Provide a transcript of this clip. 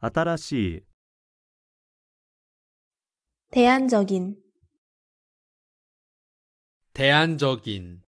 아따라시 대안적인 대안적인